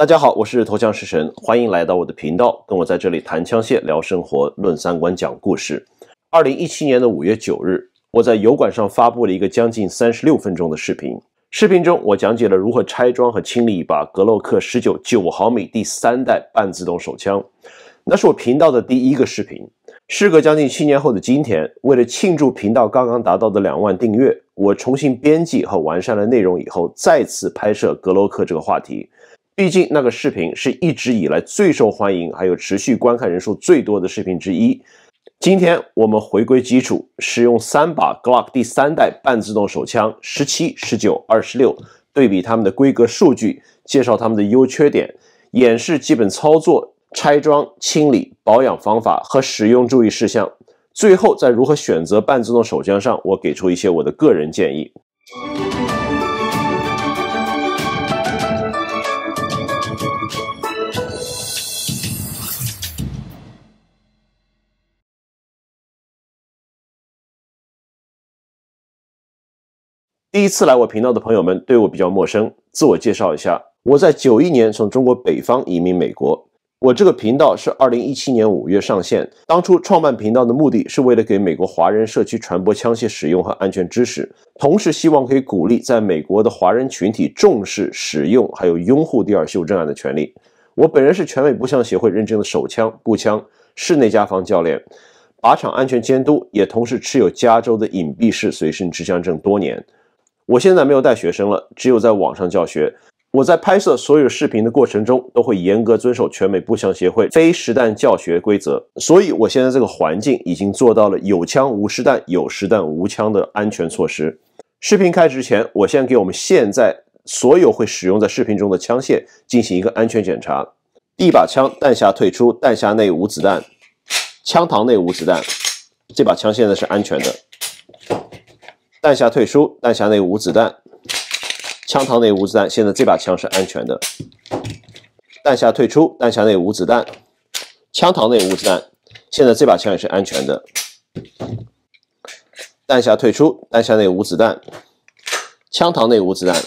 大家好，我是头像食神，欢迎来到我的频道，跟我在这里谈枪械、聊生活、论三观、讲故事。二零一七年的五月九日，我在油管上发布了一个将近三十六分钟的视频，视频中我讲解了如何拆装和清理一把格洛克十九九毫米第三代半自动手枪。那是我频道的第一个视频。事隔将近七年后的今天，为了庆祝频道刚刚达到的两万订阅，我重新编辑和完善了内容以后，再次拍摄格洛克这个话题。毕竟那个视频是一直以来最受欢迎，还有持续观看人数最多的视频之一。今天我们回归基础，使用三把 Glock 第三代半自动手枪，十七、十九、二十六，对比它们的规格数据，介绍它们的优缺点，演示基本操作、拆装、清理、保养方法和使用注意事项。最后，在如何选择半自动手枪上，我给出一些我的个人建议。第一次来我频道的朋友们对我比较陌生，自我介绍一下，我在九一年从中国北方移民美国。我这个频道是二零一七年五月上线，当初创办频道的目的是为了给美国华人社区传播枪械使用和安全知识，同时希望可以鼓励在美国的华人群体重视使用还有拥护第二修正案的权利。我本人是全美步枪协会认证的手枪、步枪室内家防教练，靶场安全监督，也同时持有加州的隐蔽式随身持枪证多年。我现在没有带学生了，只有在网上教学。我在拍摄所有视频的过程中，都会严格遵守全美步枪协会非实弹教学规则。所以，我现在这个环境已经做到了有枪无实弹，有实弹无枪的安全措施。视频开始前，我先给我们现在所有会使用在视频中的枪械进行一个安全检查。第一把枪，弹匣退出，弹匣内无子弹，枪膛内无子弹，这把枪现在是安全的。弹匣退出，弹匣内无子弹，枪膛内无子弹，现在这把枪是安全的。弹匣退出，弹匣内无子弹，枪膛内无子弹，现在这把枪也是安全的。弹匣退出，弹匣内无子弹，枪膛内无子弹，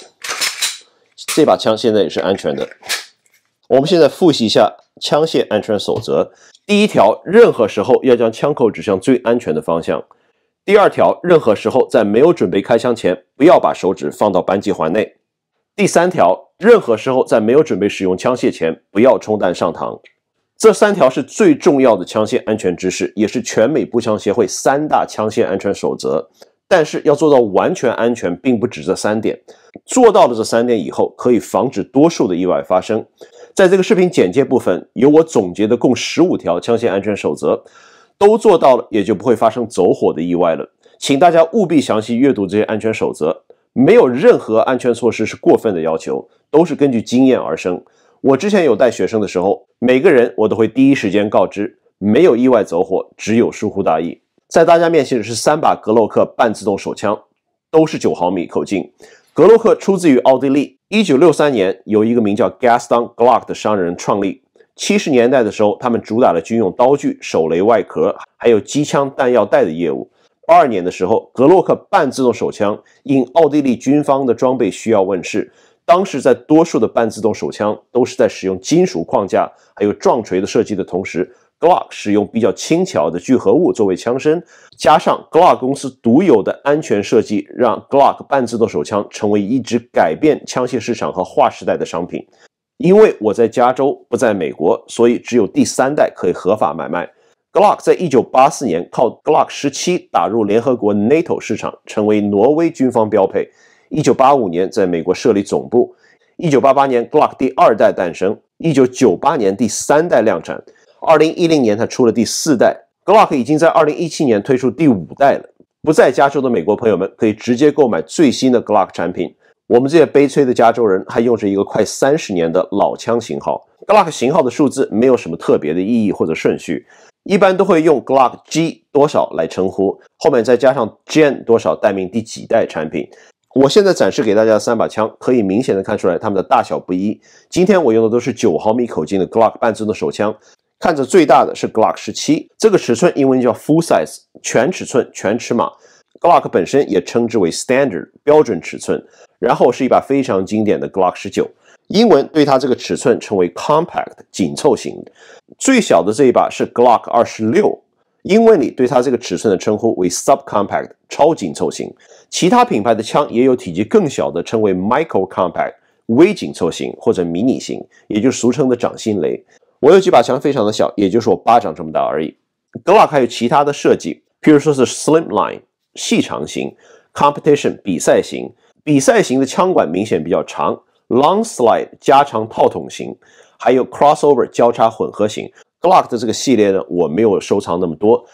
这把枪现在也是安全的。我们现在复习一下枪械安全守则，第一条，任何时候要将枪口指向最安全的方向。第二条，任何时候在没有准备开枪前，不要把手指放到扳机环内。第三条，任何时候在没有准备使用枪械前，不要冲弹上膛。这三条是最重要的枪械安全知识，也是全美步枪协会三大枪械安全守则。但是要做到完全安全，并不止这三点。做到了这三点以后，可以防止多数的意外发生。在这个视频简介部分，由我总结的共十五条枪械安全守则。都做到了，也就不会发生走火的意外了。请大家务必详细阅读这些安全守则，没有任何安全措施是过分的要求，都是根据经验而生。我之前有带学生的时候，每个人我都会第一时间告知，没有意外走火，只有疏忽大意。在大家面前是三把格洛克半自动手枪，都是九毫米口径。格洛克出自于奥地利，一九六三年由一个名叫 Gaston Glock 的商人创立。七十年代的时候，他们主打了军用刀具、手雷外壳，还有机枪弹药袋的业务。八二年的时候，格洛克半自动手枪因奥地利军方的装备需要问世。当时，在多数的半自动手枪都是在使用金属框架还有撞锤的设计的同时，Glock 使用比较轻巧的聚合物作为枪身，加上 Glock 公司独有的安全设计，让 Glock 半自动手枪成为一支改变枪械市场和划时代的商品。因为我在加州不在美国，所以只有第三代可以合法买卖。Glock 在一九八四年靠 Glock 十七打入联合国 NATO 市场，成为挪威军方标配。一九八五年在美国设立总部。一九八八年 Glock 第二代诞生。一九九八年第三代量产。二零一零年它出了第四代。Glock 已经在二零一七年推出第五代了。不在加州的美国朋友们可以直接购买最新的 Glock 产品。我们这些悲催的加州人还用着一个快三十年的老枪型号。Glock 型号的数字没有什么特别的意义或者顺序，一般都会用 Glock G 多少来称呼，后面再加上 Gen 多少代名第几代产品。我现在展示给大家三把枪，可以明显的看出来它们的大小不一。今天我用的都是九毫米口径的 Glock 半自动手枪，看着最大的是 Glock 17，这个尺寸英文叫 Full Size，全尺寸、全尺码。Glock 本身也称之为 standard 标准尺寸，然后是一把非常经典的 Glock 十九，英文对它这个尺寸称为 compact 紧凑型。最小的这一把是 Glock 二十六，英文里对它这个尺寸的称呼为 subcompact 超紧凑型。其他品牌的枪也有体积更小的，称为 micro compact 微紧凑型或者迷你型，也就是俗称的掌心雷。我有几把枪非常的小，也就是我巴掌这么大而已。Glock 还有其他的设计，譬如说是 slim line。细长型，competition 比赛型，比赛型的枪管明显比较长，long slide 加长套筒型，还有 crossover 交叉混合型。Glock 的这个系列呢，我没有收藏那么多。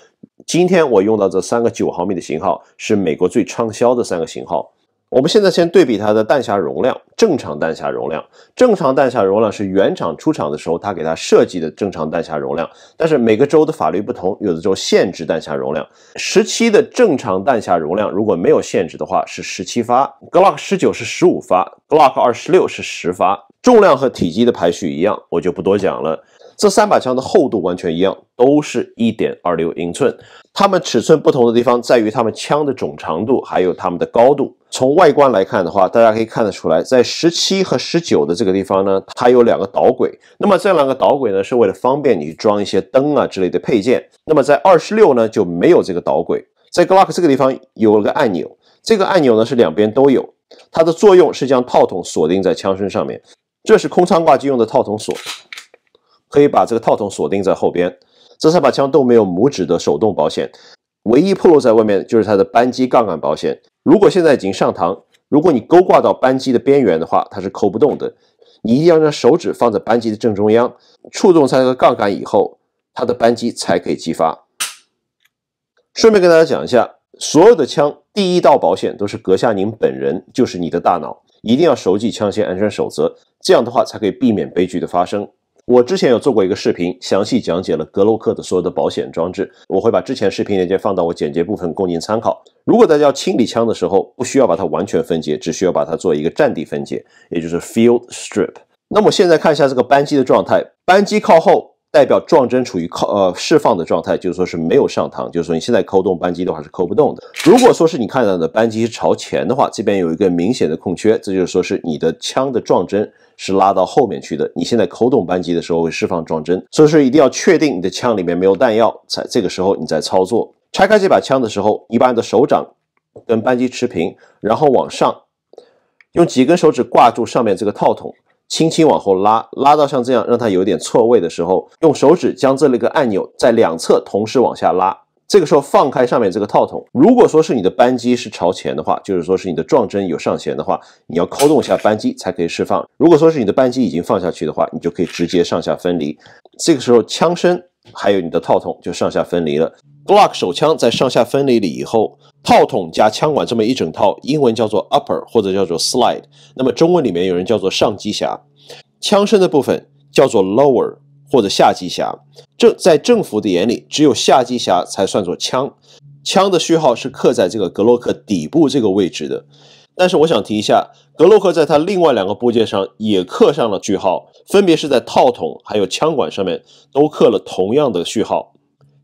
今天我用到这三个九毫米的型号，是美国最畅销的三个型号。我们现在先对比它的弹匣容量，正常弹匣容量，正常弹匣容量是原厂出厂的时候它给它设计的正常弹匣容量。但是每个州的法律不同，有的州限制弹匣容量。十七的正常弹匣容量如果没有限制的话是十七发，Glock 十九是十五发，Glock 二十六是十发。重量和体积的排序一样，我就不多讲了。这三把枪的厚度完全一样，都是一点二六英寸。它们尺寸不同的地方在于它们枪的总长度，还有它们的高度。从外观来看的话，大家可以看得出来，在十七和十九的这个地方呢，它有两个导轨。那么这两个导轨呢，是为了方便你装一些灯啊之类的配件。那么在二十六呢就没有这个导轨，在 Glock 这个地方有个按钮，这个按钮呢是两边都有，它的作用是将套筒锁定在枪身上面。这是空仓挂机用的套筒锁，可以把这个套筒锁定在后边。这三把枪都没有拇指的手动保险，唯一暴露在外面就是它的扳机杠杆保险。如果现在已经上膛，如果你勾挂到扳机的边缘的话，它是扣不动的。你一定要让手指放在扳机的正中央，触动它的杠杆以后，它的扳机才可以激发。顺便跟大家讲一下，所有的枪第一道保险都是阁下您本人，就是你的大脑，一定要熟记枪械安全守则，这样的话才可以避免悲剧的发生。我之前有做过一个视频，详细讲解了格洛克的所有的保险装置。我会把之前视频链接放到我简介部分供您参考。如果大家要清理枪的时候，不需要把它完全分解，只需要把它做一个战地分解，也就是 field strip。那么现在看一下这个扳机的状态，扳机靠后。代表撞针处于靠呃释放的状态，就是说是没有上膛，就是说你现在扣动扳机的话是扣不动的。如果说是你看到的扳机朝前的话，这边有一个明显的空缺，这就是说是你的枪的撞针是拉到后面去的。你现在扣动扳机的时候会释放撞针，所以说一定要确定你的枪里面没有弹药，在这个时候你再操作。拆开这把枪的时候，你把你的手掌跟扳机持平，然后往上用几根手指挂住上面这个套筒。轻轻往后拉，拉到像这样，让它有点错位的时候，用手指将这里个按钮在两侧同时往下拉。这个时候放开上面这个套筒。如果说是你的扳机是朝前的话，就是说是你的撞针有上弦的话，你要抠动一下扳机才可以释放。如果说是你的扳机已经放下去的话，你就可以直接上下分离。这个时候枪身还有你的套筒就上下分离了。Glock 手枪在上下分离了以后，套筒加枪管这么一整套，英文叫做 upper 或者叫做 slide，那么中文里面有人叫做上机匣，枪身的部分叫做 lower 或者下机匣。这在政府的眼里，只有下机匣才算作枪，枪的序号是刻在这个格洛克底部这个位置的。但是我想提一下，格洛克在它另外两个部件上也刻上了句号，分别是在套筒还有枪管上面都刻了同样的序号。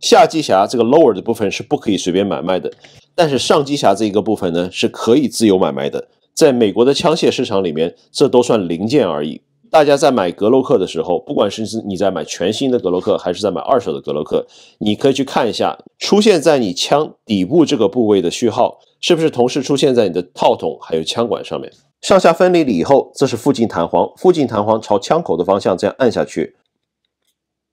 下机匣这个 lower 的部分是不可以随便买卖的，但是上机匣这一个部分呢是可以自由买卖的。在美国的枪械市场里面，这都算零件而已。大家在买格洛克的时候，不管是你在买全新的格洛克，还是在买二手的格洛克，你可以去看一下出现在你枪底部这个部位的序号，是不是同时出现在你的套筒还有枪管上面？上下分离了以后，这是复进弹簧，复进弹簧朝枪口的方向这样按下去，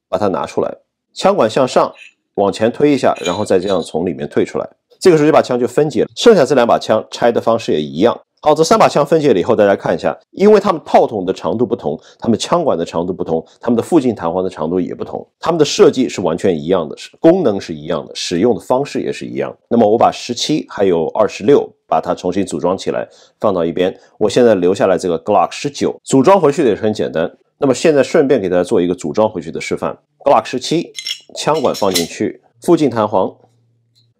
把它拿出来。枪管向上，往前推一下，然后再这样从里面退出来。这个时候，这把枪就分解了。剩下这两把枪拆的方式也一样。好，这三把枪分解了以后，大家看一下，因为它们炮筒的长度不同，它们枪管的长度不同，它们的附近弹簧的长度也不同。它们的设计是完全一样的，是功能是一样的，使用的方式也是一样。那么我把十七还有二十六把它重新组装起来，放到一边。我现在留下来这个 Glock 十九，组装回去的也很简单。那么现在顺便给大家做一个组装回去的示范。Glock 十七，枪管放进去，附近弹簧，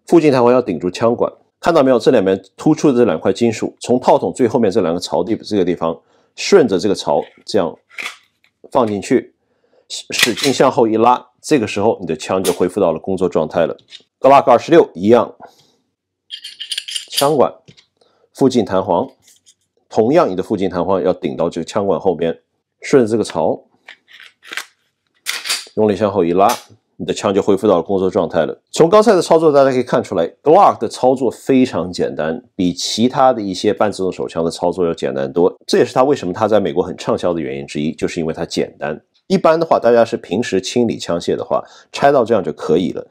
附近弹簧要顶住枪管，看到没有？这两边突出的这两块金属，从套筒最后面这两个槽地这个地方，顺着这个槽这样放进去，使劲向后一拉，这个时候你的枪就恢复到了工作状态了。格拉克二十六一样，枪管，附近弹簧，同样你的附近弹簧要顶到这个枪管后边，顺着这个槽。用力向后一拉，你的枪就恢复到了工作状态了。从刚才的操作，大家可以看出来，Glock 的操作非常简单，比其他的一些半自动手枪的操作要简单多。这也是它为什么它在美国很畅销的原因之一，就是因为它简单。一般的话，大家是平时清理枪械的话，拆到这样就可以了，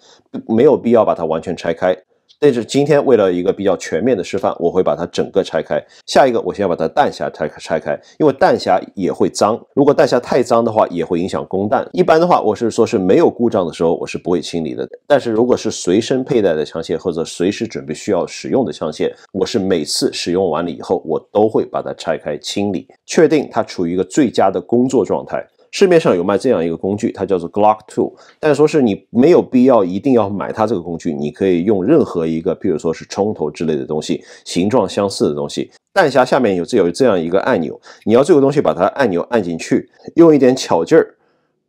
没有必要把它完全拆开。但是今天为了一个比较全面的示范，我会把它整个拆开。下一个，我先把它弹匣拆开拆开，因为弹匣也会脏。如果弹匣太脏的话，也会影响供弹。一般的话，我是说是没有故障的时候，我是不会清理的。但是如果是随身佩戴的枪械或者随时准备需要使用的枪械，我是每次使用完了以后，我都会把它拆开清理，确定它处于一个最佳的工作状态。市面上有卖这样一个工具，它叫做 Glock t w o 但是说是你没有必要一定要买它这个工具，你可以用任何一个，譬如说是冲头之类的东西，形状相似的东西，弹匣下面有这有这样一个按钮，你要这个东西把它按钮按进去，用一点巧劲儿，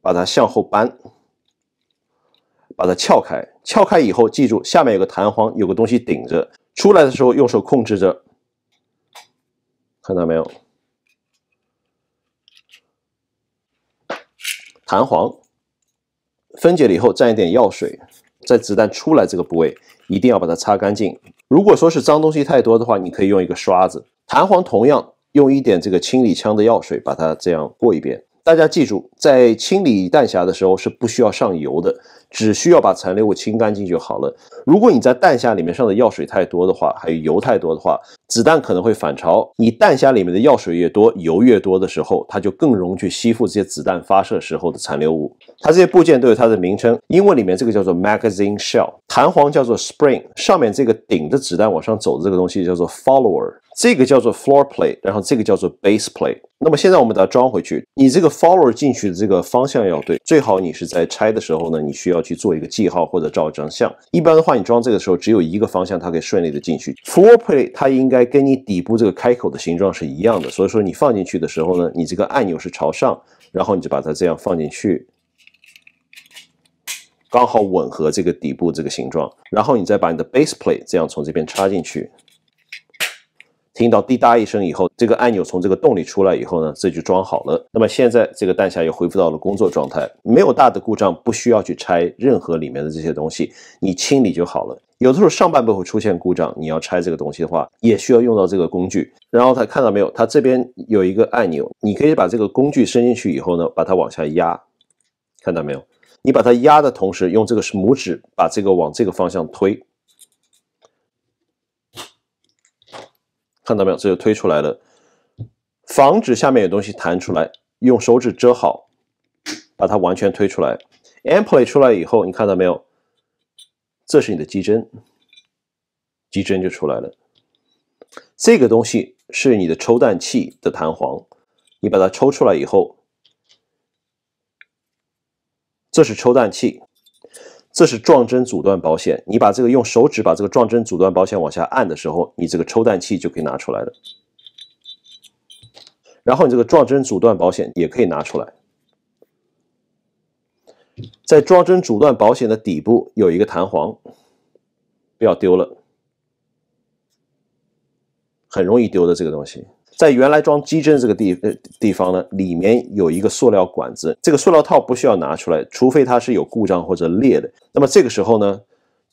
把它向后扳，把它撬开，撬开以后，记住下面有个弹簧，有个东西顶着，出来的时候用手控制着，看到没有？弹簧分解了以后，蘸一点药水，在子弹出来这个部位，一定要把它擦干净。如果说是脏东西太多的话，你可以用一个刷子。弹簧同样用一点这个清理枪的药水，把它这样过一遍。大家记住，在清理弹匣的时候是不需要上油的。只需要把残留物清干净就好了。如果你在弹匣里面上的药水太多的话，还有油太多的话，子弹可能会反潮。你弹匣里面的药水越多，油越多的时候，它就更容易去吸附这些子弹发射时候的残留物。它这些部件都有它的名称，英文里面这个叫做 magazine shell，弹簧叫做 spring，上面这个顶着子弹往上走的这个东西叫做 follower。这个叫做 floor play，然后这个叫做 base play。那么现在我们把它装回去，你这个 floor 进去的这个方向要对，最好你是在拆的时候呢，你需要去做一个记号或者照一张相。一般的话，你装这个时候只有一个方向它可以顺利的进去。floor play 它应该跟你底部这个开口的形状是一样的，所以说你放进去的时候呢，你这个按钮是朝上，然后你就把它这样放进去，刚好吻合这个底部这个形状，然后你再把你的 base play 这样从这边插进去。听到滴答一声以后，这个按钮从这个洞里出来以后呢，这就装好了。那么现在这个弹匣又恢复到了工作状态，没有大的故障，不需要去拆任何里面的这些东西，你清理就好了。有的时候上半部会出现故障，你要拆这个东西的话，也需要用到这个工具。然后他看到没有，他这边有一个按钮，你可以把这个工具伸进去以后呢，把它往下压，看到没有？你把它压的同时，用这个拇指把这个往这个方向推。看到没有？这就推出来了，防止下面有东西弹出来，用手指遮好，把它完全推出来。amply 出来以后，你看到没有？这是你的机针，机针就出来了。这个东西是你的抽弹器的弹簧，你把它抽出来以后，这是抽弹器，这是撞针阻断保险，你把这个用手指把这个撞针阻断保险往下按的时候，你这个抽弹器就可以拿出来了。然后你这个撞针阻断保险也可以拿出来。在撞针阻断保险的底部有一个弹簧，不要丢了，很容易丢的这个东西。在原来装机针的这个地呃地方呢，里面有一个塑料管子，这个塑料套不需要拿出来，除非它是有故障或者裂的。那么这个时候呢，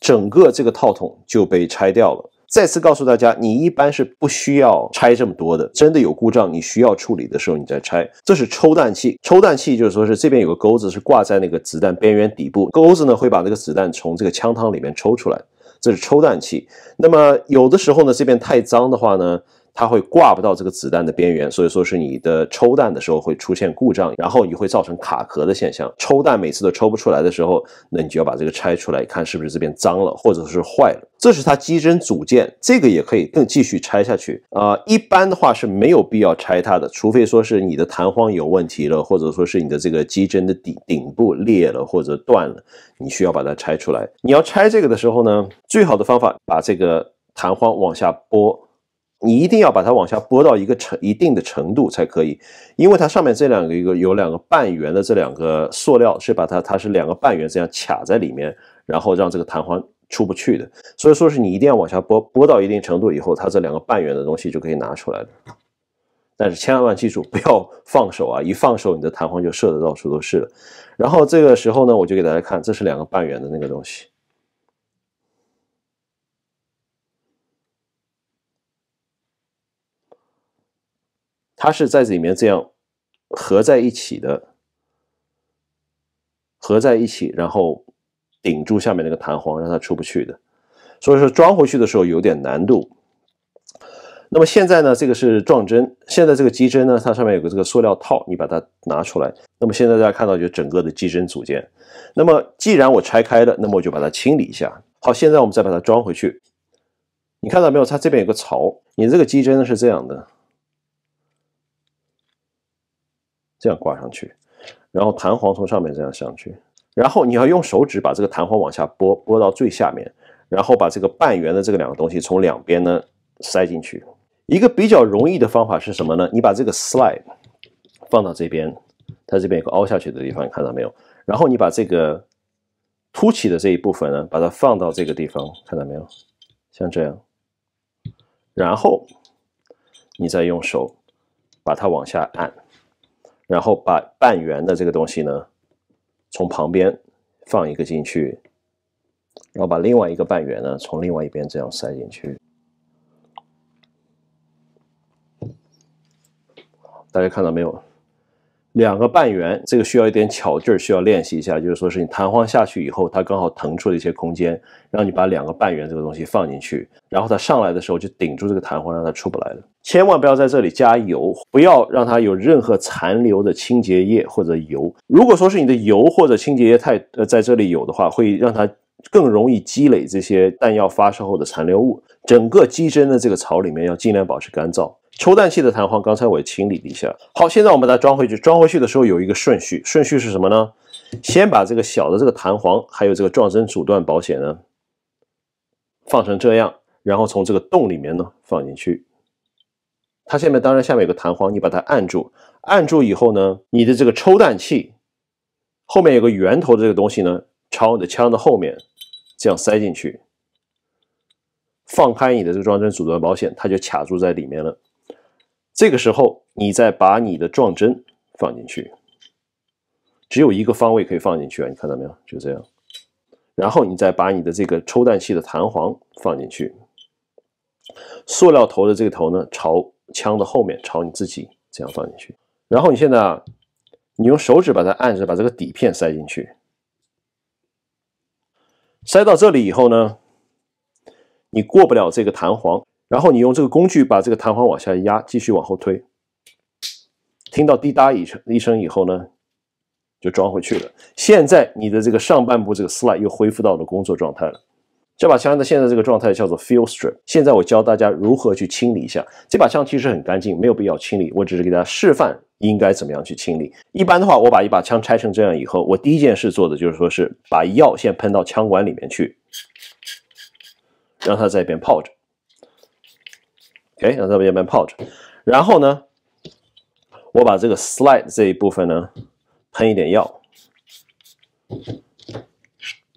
整个这个套筒就被拆掉了。再次告诉大家，你一般是不需要拆这么多的，真的有故障你需要处理的时候你再拆。这是抽弹器，抽弹器就是说是这边有个钩子是挂在那个子弹边缘底部，钩子呢会把那个子弹从这个枪膛里面抽出来，这是抽弹器。那么有的时候呢，这边太脏的话呢。它会挂不到这个子弹的边缘，所以说是你的抽弹的时候会出现故障，然后你会造成卡壳的现象。抽弹每次都抽不出来的时候，那你就要把这个拆出来，看是不是这边脏了，或者是坏了。这是它机针组件，这个也可以更继续拆下去啊。一般的话是没有必要拆它的，除非说是你的弹簧有问题了，或者说是你的这个机针的顶顶部裂了或者断了，你需要把它拆出来。你要拆这个的时候呢，最好的方法把这个弹簧往下拨。你一定要把它往下拨到一个程一定的程度才可以，因为它上面这两个一个有两个半圆的这两个塑料是把它它是两个半圆这样卡在里面，然后让这个弹簧出不去的。所以说是你一定要往下拨拨到一定程度以后，它这两个半圆的东西就可以拿出来了。但是千万记住不要放手啊！一放手你的弹簧就射得到处都是了。然后这个时候呢，我就给大家看，这是两个半圆的那个东西。它是在这里面这样合在一起的，合在一起，然后顶住下面那个弹簧，让它出不去的。所以说装回去的时候有点难度。那么现在呢，这个是撞针，现在这个机针呢，它上面有个这个塑料套，你把它拿出来。那么现在大家看到就整个的机针组件。那么既然我拆开了，那么我就把它清理一下。好，现在我们再把它装回去。你看到没有？它这边有个槽，你这个机针是这样的。这样挂上去，然后弹簧从上面这样上去，然后你要用手指把这个弹簧往下拨，拨到最下面，然后把这个半圆的这个两个东西从两边呢塞进去。一个比较容易的方法是什么呢？你把这个 slide 放到这边，它这边有个凹下去的地方，你看到没有？然后你把这个凸起的这一部分呢，把它放到这个地方，看到没有？像这样，然后你再用手把它往下按。然后把半圆的这个东西呢，从旁边放一个进去，然后把另外一个半圆呢从另外一边这样塞进去，大家看到没有？两个半圆，这个需要一点巧劲儿，需要练习一下。就是说，是你弹簧下去以后，它刚好腾出了一些空间，让你把两个半圆这个东西放进去，然后它上来的时候就顶住这个弹簧，让它出不来的。千万不要在这里加油，不要让它有任何残留的清洁液或者油。如果说是你的油或者清洁液太呃在这里有的话，会让它更容易积累这些弹药发射后的残留物。整个机身的这个槽里面要尽量保持干燥。抽弹器的弹簧，刚才我清理了一下。好，现在我们把它装回去。装回去的时候有一个顺序，顺序是什么呢？先把这个小的这个弹簧，还有这个撞针阻断保险呢，放成这样，然后从这个洞里面呢放进去。它下面当然下面有个弹簧，你把它按住，按住以后呢，你的这个抽弹器后面有个圆头的这个东西呢，朝你的枪的后面这样塞进去。放开你的这个撞针阻断保险，它就卡住在里面了。这个时候，你再把你的撞针放进去，只有一个方位可以放进去啊，你看到没有？就这样，然后你再把你的这个抽弹器的弹簧放进去，塑料头的这个头呢，朝枪的后面，朝你自己这样放进去。然后你现在，啊，你用手指把它按着，把这个底片塞进去，塞到这里以后呢，你过不了这个弹簧。然后你用这个工具把这个弹簧往下压，继续往后推，听到滴答一声一声以后呢，就装回去了。现在你的这个上半部这个 slide 又恢复到了工作状态了。这把枪的现在这个状态叫做 f e e l strip。现在我教大家如何去清理一下这把枪。其实很干净，没有必要清理。我只是给大家示范应该怎么样去清理。一般的话，我把一把枪拆成这样以后，我第一件事做的就是说是把药先喷到枪管里面去，让它在一边泡着。OK，让它在旁边泡着。然后呢，我把这个 slide 这一部分呢喷一点药，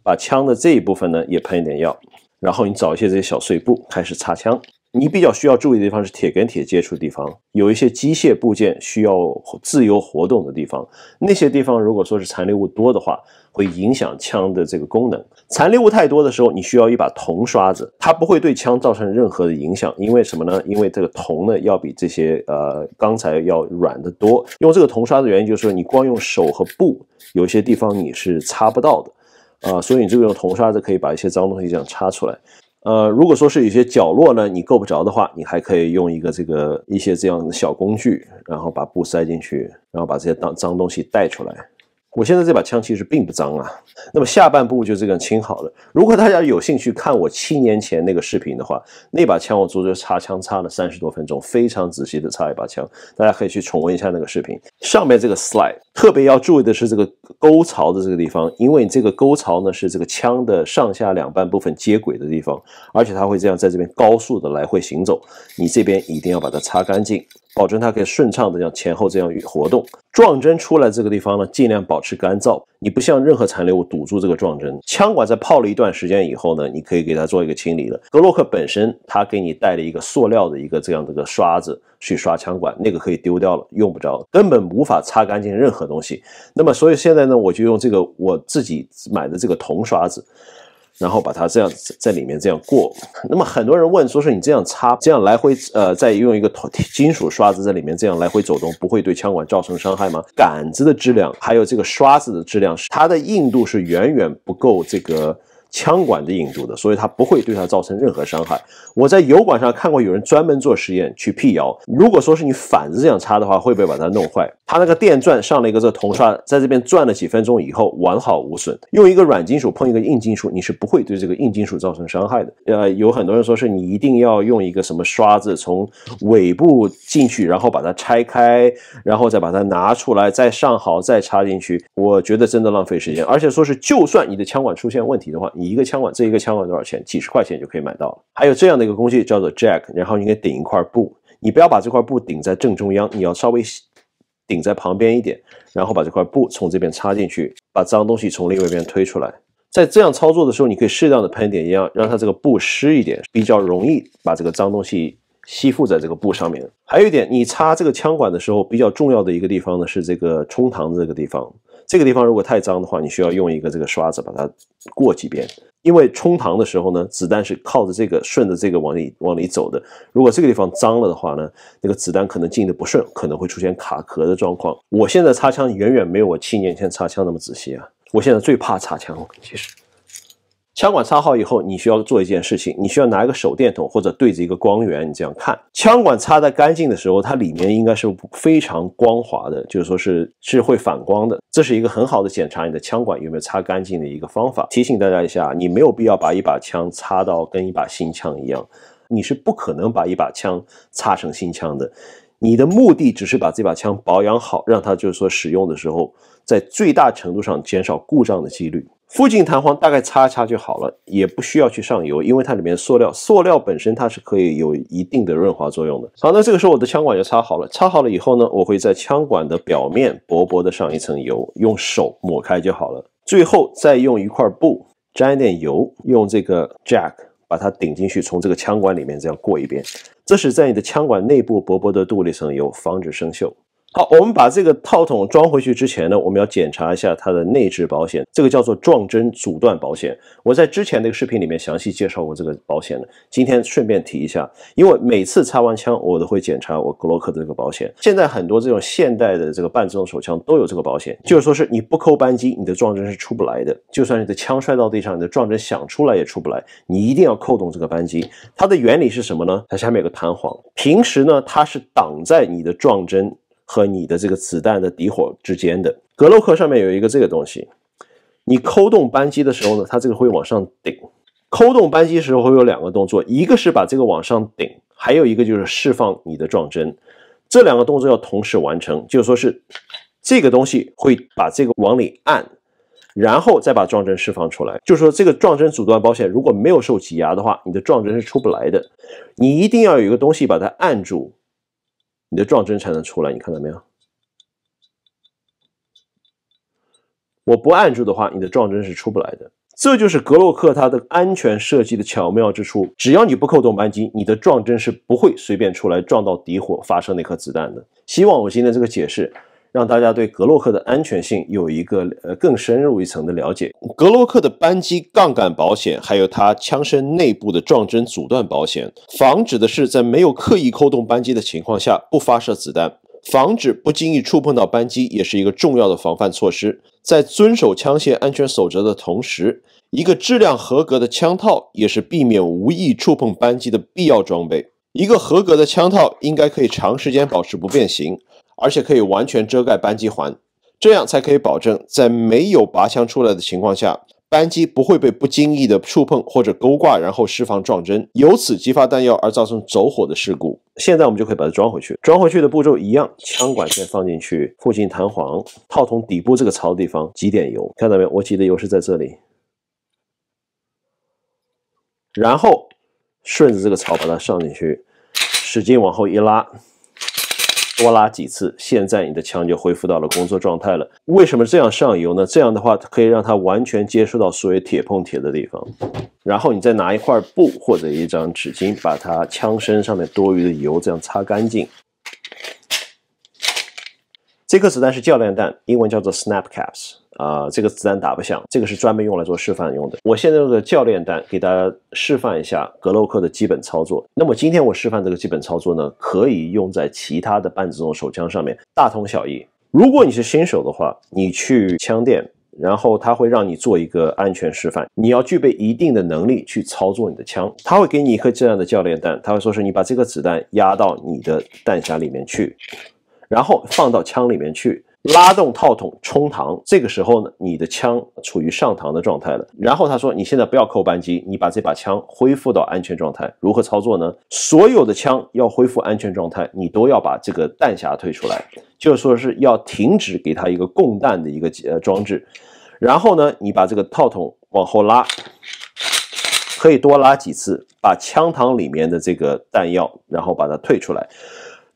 把枪的这一部分呢也喷一点药。然后你找一些这些小碎布，开始擦枪。你比较需要注意的地方是铁跟铁接触的地方，有一些机械部件需要自由活动的地方，那些地方如果说是残留物多的话，会影响枪的这个功能。残留物太多的时候，你需要一把铜刷子，它不会对枪造成任何的影响，因为什么呢？因为这个铜呢要比这些呃钢材要软得多。用这个铜刷子的原因就是说，你光用手和布，有些地方你是擦不到的，啊，所以你这个用铜刷子可以把一些脏东西这样擦出来。呃，如果说是有些角落呢，你够不着的话，你还可以用一个这个一些这样的小工具，然后把布塞进去，然后把这些脏脏东西带出来。我现在这把枪其实并不脏啊。那么下半部就这样清好了。如果大家有兴趣看我七年前那个视频的话，那把枪我足足擦枪擦了三十多分钟，非常仔细的擦一把枪。大家可以去重温一下那个视频。上面这个 slide 特别要注意的是这个沟槽的这个地方，因为这个沟槽呢是这个枪的上下两半部分接轨的地方，而且它会这样在这边高速的来回行走，你这边一定要把它擦干净。保证它可以顺畅的这样前后这样活动，撞针出来这个地方呢，尽量保持干燥。你不像任何残留物堵住这个撞针枪管，在泡了一段时间以后呢，你可以给它做一个清理了。格洛克本身它给你带了一个塑料的一个这样的个刷子去刷枪管，那个可以丢掉了，用不着，根本无法擦干净任何东西。那么所以现在呢，我就用这个我自己买的这个铜刷子。然后把它这样在里面这样过，那么很多人问，说是你这样擦，这样来回，呃，再用一个头金属刷子在里面这样来回走动，不会对枪管造成伤害吗？杆子的质量，还有这个刷子的质量，它的硬度是远远不够这个。枪管是硬度的，所以它不会对它造成任何伤害。我在油管上看过有人专门做实验去辟谣。如果说是你反着这样插的话，会不会把它弄坏？它那个电钻上了一个这铜刷，在这边转了几分钟以后完好无损。用一个软金属碰一个硬金属，你是不会对这个硬金属造成伤害的。呃，有很多人说是你一定要用一个什么刷子从尾部进去，然后把它拆开，然后再把它拿出来，再上好，再插进去。我觉得真的浪费时间。而且说是，就算你的枪管出现问题的话，你一个枪管，这一个枪管多少钱？几十块钱就可以买到了。还有这样的一个工具叫做 Jack，然后你给顶一块布，你不要把这块布顶在正中央，你要稍微顶在旁边一点，然后把这块布从这边插进去，把脏东西从另外一边推出来。在这样操作的时候，你可以适当的喷点烟，让它这个布湿一点，比较容易把这个脏东西吸附在这个布上面。还有一点，你插这个枪管的时候，比较重要的一个地方呢是这个冲膛这个地方。这个地方如果太脏的话，你需要用一个这个刷子把它过几遍。因为冲膛的时候呢，子弹是靠着这个顺着这个往里往里走的。如果这个地方脏了的话呢，那个子弹可能进的不顺，可能会出现卡壳的状况。我现在擦枪远远没有我七年前擦枪那么仔细啊！我现在最怕擦枪，其实。枪管擦好以后，你需要做一件事情，你需要拿一个手电筒或者对着一个光源，你这样看。枪管擦得干净的时候，它里面应该是非常光滑的，就是说是是会反光的。这是一个很好的检查你的枪管有没有擦干净的一个方法。提醒大家一下，你没有必要把一把枪擦到跟一把新枪一样，你是不可能把一把枪擦成新枪的。你的目的只是把这把枪保养好，让它就是说使用的时候，在最大程度上减少故障的几率。附近弹簧大概擦一擦就好了，也不需要去上油，因为它里面塑料，塑料本身它是可以有一定的润滑作用的。好，那这个时候我的枪管就擦好了，擦好了以后呢，我会在枪管的表面薄薄的上一层油，用手抹开就好了。最后再用一块布沾一点油，用这个 jack 把它顶进去，从这个枪管里面这样过一遍，这是在你的枪管内部薄薄的镀了一层油，防止生锈。好，我们把这个套筒装回去之前呢，我们要检查一下它的内置保险，这个叫做撞针阻断保险。我在之前那个视频里面详细介绍过这个保险的，今天顺便提一下。因为每次擦完枪，我都会检查我格洛克的这个保险。现在很多这种现代的这个半自动手枪都有这个保险，就是说是你不扣扳机，你的撞针是出不来的。就算你的枪摔到地上，你的撞针想出来也出不来。你一定要扣动这个扳机。它的原理是什么呢？它下面有个弹簧，平时呢它是挡在你的撞针。和你的这个子弹的底火之间的格洛克上面有一个这个东西，你扣动扳机的时候呢，它这个会往上顶。扣动扳机时候会有两个动作，一个是把这个往上顶，还有一个就是释放你的撞针。这两个动作要同时完成，就说是这个东西会把这个往里按，然后再把撞针释放出来。就说这个撞针阻断保险如果没有受挤压的话，你的撞针是出不来的。你一定要有一个东西把它按住。你的撞针才能出来，你看到没有？我不按住的话，你的撞针是出不来的。这就是格洛克它的安全设计的巧妙之处。只要你不扣动扳机，你的撞针是不会随便出来撞到底火发射那颗子弹的。希望我今天这个解释。让大家对格洛克的安全性有一个呃更深入一层的了解。格洛克的扳机杠杆保险，还有它枪身内部的撞针阻断保险，防止的是在没有刻意扣动扳机的情况下不发射子弹，防止不经意触碰到扳机也是一个重要的防范措施。在遵守枪械安全守则的同时，一个质量合格的枪套也是避免无意触碰扳机的必要装备。一个合格的枪套应该可以长时间保持不变形。而且可以完全遮盖扳机环，这样才可以保证在没有拔枪出来的情况下，扳机不会被不经意的触碰或者勾挂，然后释放撞针，由此激发弹药而造成走火的事故。现在我们就可以把它装回去，装回去的步骤一样，枪管先放进去，附近弹簧套筒底部这个槽地方挤点油，看到没有？我挤的油是在这里，然后顺着这个槽把它上进去，使劲往后一拉。多拉几次，现在你的枪就恢复到了工作状态了。为什么这样上油呢？这样的话可以让它完全接触到所有铁碰铁的地方。然后你再拿一块布或者一张纸巾，把它枪身上面多余的油这样擦干净。这颗子弹是教练弹，英文叫做 snap caps。啊，这个子弹打不响，这个是专门用来做示范用的。我现在的教练弹给大家示范一下格洛克的基本操作。那么今天我示范这个基本操作呢，可以用在其他的半自动手枪上面，大同小异。如果你是新手的话，你去枪店，然后他会让你做一个安全示范，你要具备一定的能力去操作你的枪，他会给你一颗这样的教练弹，他会说是你把这个子弹压到你的弹匣里面去，然后放到枪里面去。拉动套筒充膛，这个时候呢，你的枪处于上膛的状态了。然后他说：“你现在不要扣扳机，你把这把枪恢复到安全状态。如何操作呢？所有的枪要恢复安全状态，你都要把这个弹匣退出来，就是说是要停止给它一个供弹的一个呃装置。然后呢，你把这个套筒往后拉，可以多拉几次，把枪膛里面的这个弹药，然后把它退出来。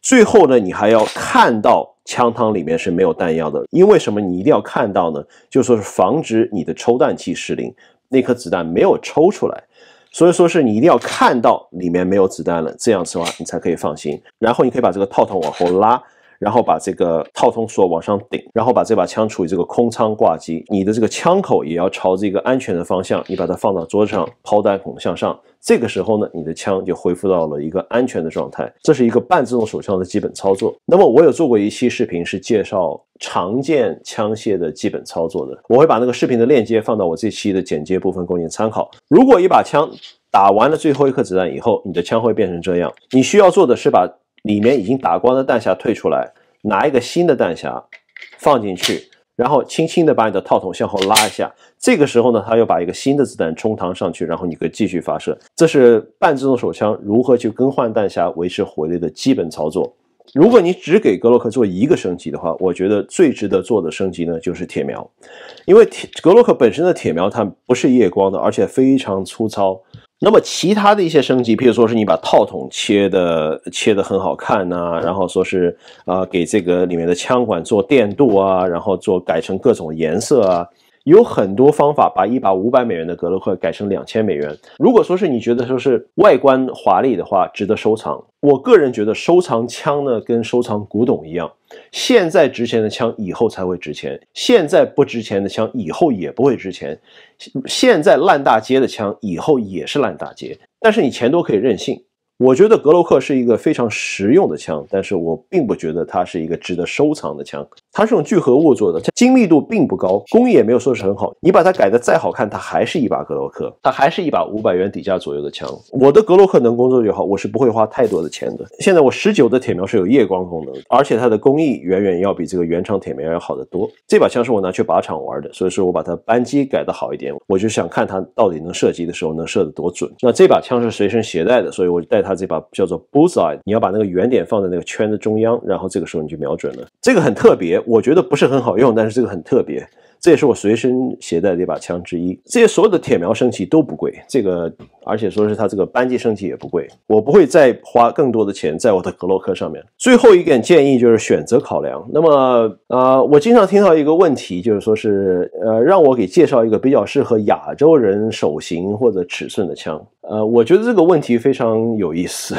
最后呢，你还要看到。”枪膛里面是没有弹药的，因为什么？你一定要看到呢？就说是防止你的抽弹器失灵，那颗子弹没有抽出来，所以说是你一定要看到里面没有子弹了，这样子的话你才可以放心。然后你可以把这个套筒往后拉。然后把这个套筒锁往上顶，然后把这把枪处于这个空仓挂机，你的这个枪口也要朝着一个安全的方向，你把它放到桌子上，抛弹孔向上。这个时候呢，你的枪就恢复到了一个安全的状态。这是一个半自动手枪的基本操作。那么我有做过一期视频是介绍常见枪械的基本操作的，我会把那个视频的链接放到我这期的简介部分供你参考。如果一把枪打完了最后一颗子弹以后，你的枪会变成这样，你需要做的是把。里面已经打光的弹匣退出来，拿一个新的弹匣放进去，然后轻轻的把你的套筒向后拉一下。这个时候呢，它又把一个新的子弹冲膛上去，然后你可以继续发射。这是半自动手枪如何去更换弹匣、维持火力的基本操作。如果你只给格洛克做一个升级的话，我觉得最值得做的升级呢，就是铁苗，因为铁格洛克本身的铁苗它不是夜光的，而且非常粗糙。那么其他的一些升级，譬如说是你把套筒切的切的很好看呐，然后说是啊给这个里面的枪管做电镀啊，然后做改成各种颜色啊。有很多方法把一把五百美元的格洛克改成两千美元。如果说是你觉得说是外观华丽的话，值得收藏。我个人觉得收藏枪呢，跟收藏古董一样，现在值钱的枪以后才会值钱，现在不值钱的枪以后也不会值钱，现在烂大街的枪以后也是烂大街。但是你钱多可以任性。我觉得格洛克是一个非常实用的枪，但是我并不觉得它是一个值得收藏的枪。它是用聚合物做的，精密度并不高，工艺也没有说是很好。你把它改的再好看，它还是一把格洛克，它还是一把五百元底价左右的枪。我的格洛克能工作就好，我是不会花太多的钱的。现在我十九的铁苗是有夜光功能，而且它的工艺远远要比这个原厂铁苗要好得多。这把枪是我拿去靶场玩的，所以说我把它扳机改的好一点，我就想看它到底能射击的时候能射得多准。那这把枪是随身携带的，所以我带。它这把叫做 bullseye，你要把那个圆点放在那个圈的中央，然后这个时候你就瞄准了。这个很特别，我觉得不是很好用，但是这个很特别，这也是我随身携带的一把枪之一。这些所有的铁瞄升级都不贵，这个。而且说是它这个扳机升级也不贵，我不会再花更多的钱在我的格洛克上面。最后一点建议就是选择考量。那么呃，我经常听到一个问题，就是说是呃，让我给介绍一个比较适合亚洲人手型或者尺寸的枪。呃，我觉得这个问题非常有意思。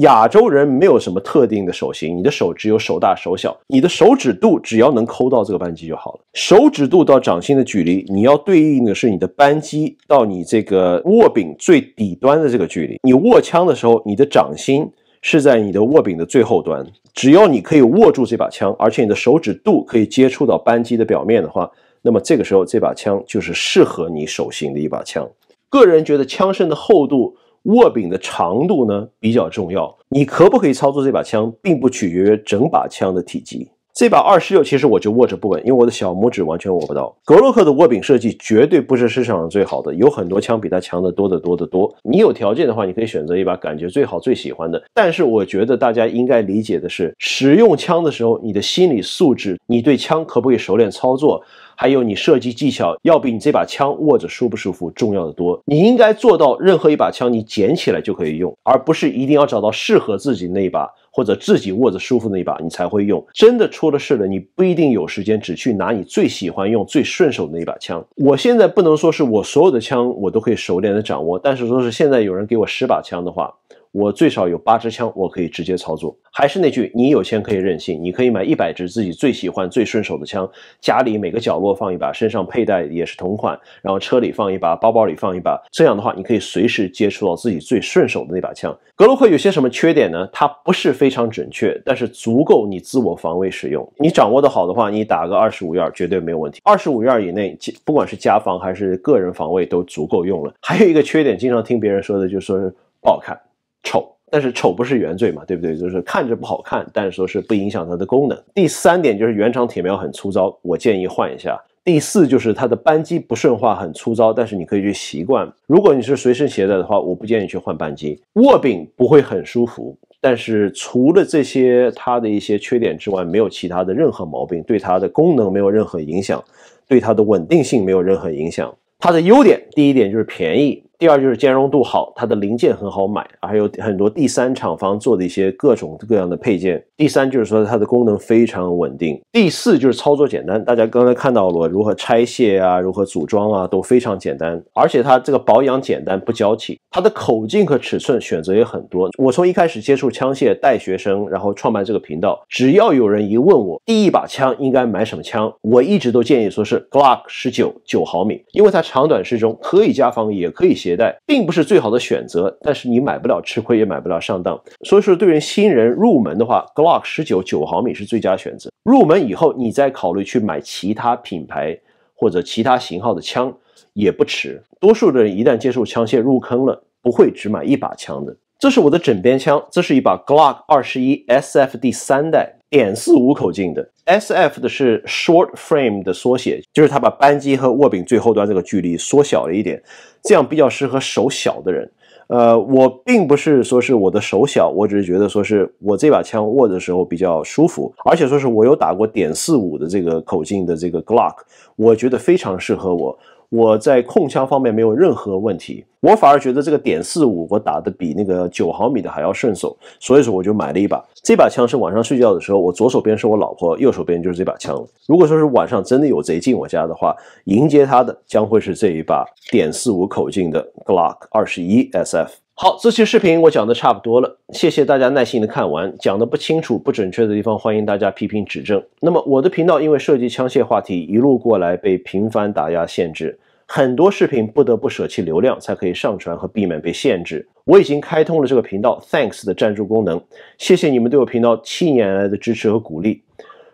亚洲人没有什么特定的手型，你的手只有手大手小，你的手指度只要能抠到这个扳机就好了。手指度到掌心的距离，你要对应的是你的扳机到你这个握柄最。最底端的这个距离，你握枪的时候，你的掌心是在你的握柄的最后端。只要你可以握住这把枪，而且你的手指肚可以接触到扳机的表面的话，那么这个时候这把枪就是适合你手型的一把枪。个人觉得枪身的厚度、握柄的长度呢比较重要。你可不可以操作这把枪，并不取决于整把枪的体积。这把二十六其实我就握着不稳，因为我的小拇指完全握不到。格洛克的握柄设计绝对不是市场上最好的，有很多枪比它强得多得多得多。你有条件的话，你可以选择一把感觉最好、最喜欢的。但是我觉得大家应该理解的是，使用枪的时候，你的心理素质、你对枪可不可以熟练操作，还有你射击技巧，要比你这把枪握着舒不舒服重要的多。你应该做到任何一把枪你捡起来就可以用，而不是一定要找到适合自己那一把。或者自己握着舒服那一把，你才会用。真的出了事了，你不一定有时间只去拿你最喜欢用、最顺手的那一把枪。我现在不能说是我所有的枪我都可以熟练的掌握，但是说是现在有人给我十把枪的话。我最少有八支枪，我可以直接操作。还是那句，你有钱可以任性，你可以买一百支自己最喜欢、最顺手的枪，家里每个角落放一把，身上佩戴也是同款，然后车里放一把，包包里放一把。这样的话，你可以随时接触到自己最顺手的那把枪。格洛克有些什么缺点呢？它不是非常准确，但是足够你自我防卫使用。你掌握的好的话，你打个二十五院绝对没有问题。二十五院以内，不管是家防还是个人防卫，都足够用了。还有一个缺点，经常听别人说的就是不好看。丑，但是丑不是原罪嘛，对不对？就是看着不好看，但是说是不影响它的功能。第三点就是原厂铁苗很粗糙，我建议换一下。第四就是它的扳机不顺滑，很粗糙，但是你可以去习惯。如果你是随身携带的话，我不建议去换扳机。握柄不会很舒服，但是除了这些它的一些缺点之外，没有其他的任何毛病，对它的功能没有任何影响，对它的稳定性没有任何影响。它的优点，第一点就是便宜。第二就是兼容度好，它的零件很好买，还有很多第三厂方做的一些各种各样的配件。第三就是说它的功能非常稳定。第四就是操作简单，大家刚才看到了如何拆卸啊，如何组装啊，都非常简单，而且它这个保养简单，不娇气。它的口径和尺寸选择也很多。我从一开始接触枪械，带学生，然后创办这个频道，只要有人一问我第一把枪应该买什么枪，我一直都建议说是 Glock 十九九毫米，因为它长短适中，可以加防，也可以斜。携带并不是最好的选择，但是你买不了吃亏也买不了上当。所以说，对于新人入门的话，Glock 十九九毫米是最佳选择。入门以后，你再考虑去买其他品牌或者其他型号的枪也不迟。多数的人一旦接触枪械入坑了，不会只买一把枪的。这是我的枕边枪，这是一把 Glock 二十一 s f 第三代。点四五口径的，SF 的是 short frame 的缩写，就是它把扳机和握柄最后端这个距离缩小了一点，这样比较适合手小的人。呃，我并不是说是我的手小，我只是觉得说是我这把枪握的时候比较舒服，而且说是我有打过点四五的这个口径的这个 Glock，我觉得非常适合我。我在控枪方面没有任何问题，我反而觉得这个点四五我打的比那个九毫米的还要顺手，所以说我就买了一把。这把枪是晚上睡觉的时候，我左手边是我老婆，右手边就是这把枪。如果说是晚上真的有贼进我家的话，迎接他的将会是这一把点四五口径的 Glock 二十一 SF。好，这期视频我讲的差不多了，谢谢大家耐心的看完。讲的不清楚、不准确的地方，欢迎大家批评指正。那么我的频道因为涉及枪械话题，一路过来被频繁打压限制，很多视频不得不舍弃流量才可以上传和避免被限制。我已经开通了这个频道 Thanks 的赞助功能，谢谢你们对我频道七年来的支持和鼓励。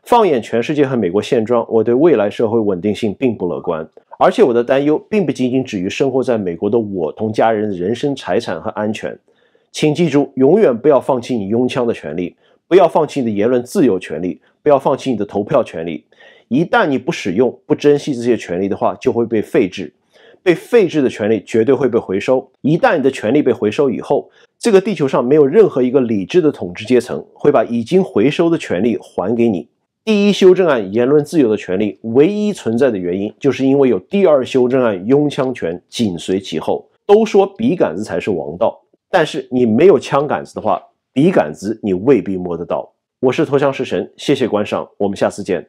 放眼全世界和美国现状，我对未来社会稳定性并不乐观。而且我的担忧并不仅仅止于生活在美国的我同家人的人身财产和安全。请记住，永远不要放弃你拥枪的权利，不要放弃你的言论自由权利，不要放弃你的投票权利。一旦你不使用、不珍惜这些权利的话，就会被废置。被废置的权利绝对会被回收。一旦你的权利被回收以后，这个地球上没有任何一个理智的统治阶层会把已经回收的权利还给你。第一修正案言论自由的权利，唯一存在的原因，就是因为有第二修正案拥枪权紧随其后。都说笔杆子才是王道，但是你没有枪杆子的话，笔杆子你未必摸得到。我是投枪式神，谢谢观赏，我们下次见。